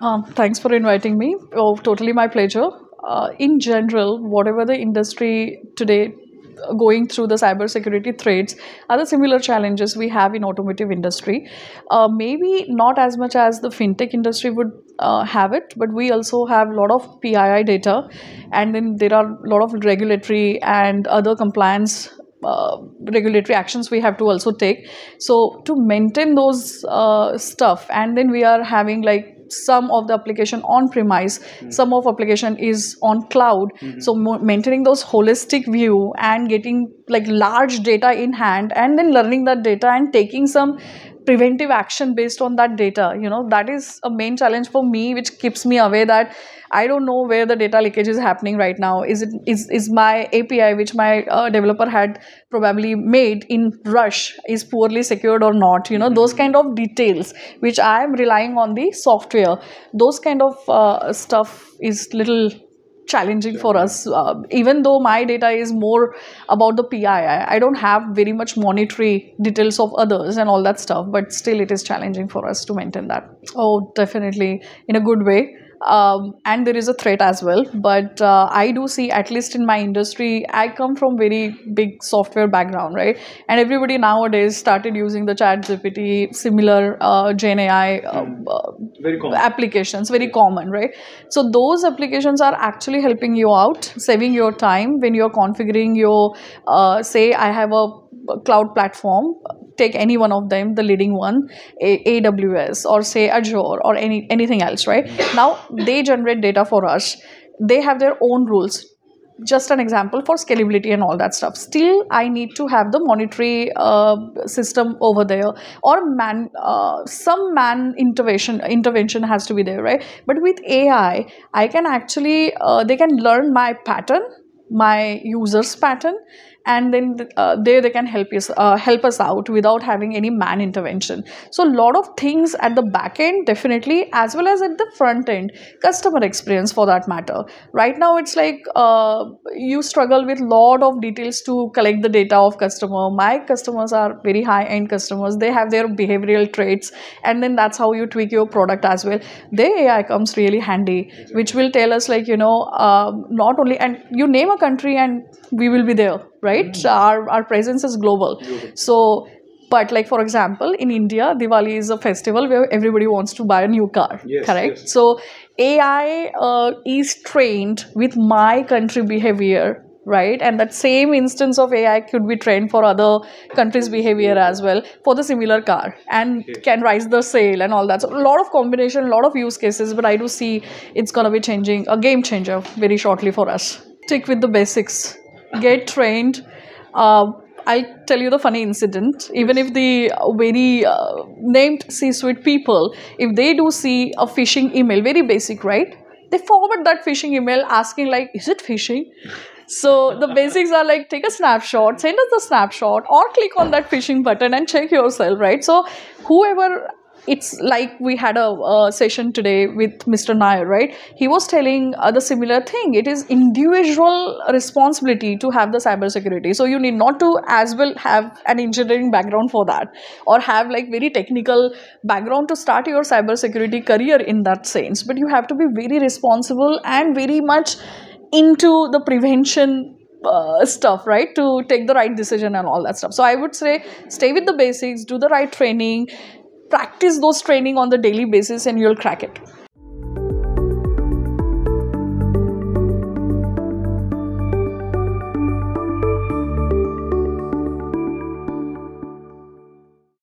Um, thanks for inviting me. Oh, totally my pleasure. Uh, in general, whatever the industry today uh, going through the cybersecurity threats are the similar challenges we have in automotive industry uh, maybe not as much as the fintech industry would uh, have it but we also have a lot of pii data and then there are a lot of regulatory and other compliance uh, regulatory actions we have to also take so to maintain those uh, stuff and then we are having like some of the application on premise mm. some of application is on cloud mm-hmm. so mo- maintaining those holistic view and getting like large data in hand and then learning that data and taking some preventive action based on that data you know that is a main challenge for me which keeps me away that i don't know where the data leakage is happening right now is it is, is my api which my uh, developer had probably made in rush is poorly secured or not you know those kind of details which i am relying on the software those kind of uh, stuff is little challenging for us. Uh, even though my data is more about the PII, I don't have very much monetary details of others and all that stuff, but still it is challenging for us to maintain that. Oh, definitely in a good way um, and there is a threat as well but uh, i do see at least in my industry i come from very big software background right and everybody nowadays started using the chat gpt similar uh, gen ai uh, hmm. uh, very applications very common right so those applications are actually helping you out saving your time when you're configuring your uh, say i have a cloud platform take any one of them the leading one A aws or say azure or any anything else right now they generate data for us they have their own rules just an example for scalability and all that stuff still i need to have the monetary uh, system over there or man uh, some man intervention intervention has to be there right but with ai i can actually uh, they can learn my pattern my users pattern and then uh, there they can help us uh, help us out without having any man intervention so a lot of things at the back end definitely as well as at the front end customer experience for that matter right now it's like uh, you struggle with lot of details to collect the data of customer my customers are very high end customers they have their behavioral traits and then that's how you tweak your product as well the ai comes really handy which will tell us like you know um, not only and you name a country and we will be there right mm. our, our presence is global so but like for example in india diwali is a festival where everybody wants to buy a new car yes, correct yes. so ai uh, is trained with my country behavior right and that same instance of ai could be trained for other countries behavior as well for the similar car and okay. can rise the sale and all that so a lot of combination a lot of use cases but i do see it's going to be changing a game changer very shortly for us stick with the basics get trained uh, i'll tell you the funny incident even if the uh, very uh, named c-suite people if they do see a phishing email very basic right they forward that phishing email asking like is it phishing so the basics are like take a snapshot send us the snapshot or click on that phishing button and check yourself right so whoever it's like we had a, a, session today with Mr. Nair, right? He was telling uh, the similar thing. It is individual responsibility to have the cybersecurity. So you need not to as well have an engineering background for that or have like very technical background to start your cybersecurity career in that sense. But you have to be very responsible and very much into the prevention uh, stuff, right? To take the right decision and all that stuff. So I would say stay with the basics, do the right training, practice those training on the daily basis and you'll crack it